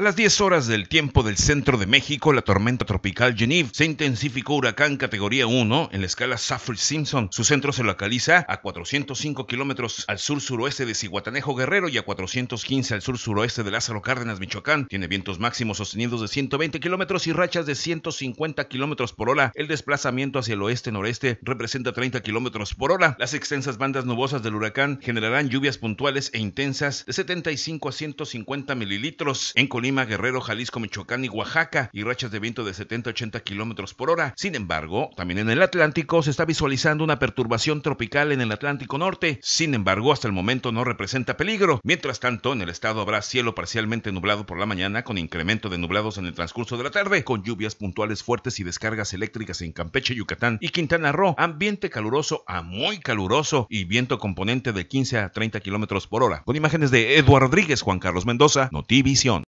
A las 10 horas del tiempo del centro de México, la tormenta tropical Geneve se intensificó huracán categoría 1 en la escala Saffir-Simpson. Su centro se localiza a 405 kilómetros al sur-suroeste de Cihuatanejo Guerrero y a 415 al sur-suroeste de Lázaro Cárdenas, Michoacán. Tiene vientos máximos sostenidos de 120 kilómetros y rachas de 150 kilómetros por hora. El desplazamiento hacia el oeste-noreste representa 30 kilómetros por hora. Las extensas bandas nubosas del huracán generarán lluvias puntuales e intensas de 75 a 150 mililitros en colinas Guerrero, Jalisco, Michoacán y Oaxaca y rachas de viento de 70-80 kilómetros por hora. Sin embargo, también en el Atlántico se está visualizando una perturbación tropical en el Atlántico Norte. Sin embargo, hasta el momento no representa peligro. Mientras tanto, en el estado habrá cielo parcialmente nublado por la mañana con incremento de nublados en el transcurso de la tarde, con lluvias puntuales fuertes y descargas eléctricas en Campeche, Yucatán y Quintana Roo. Ambiente caluroso a muy caluroso y viento componente de 15 a 30 kilómetros por hora. Con imágenes de Eduardo Rodríguez, Juan Carlos Mendoza, Notivisión.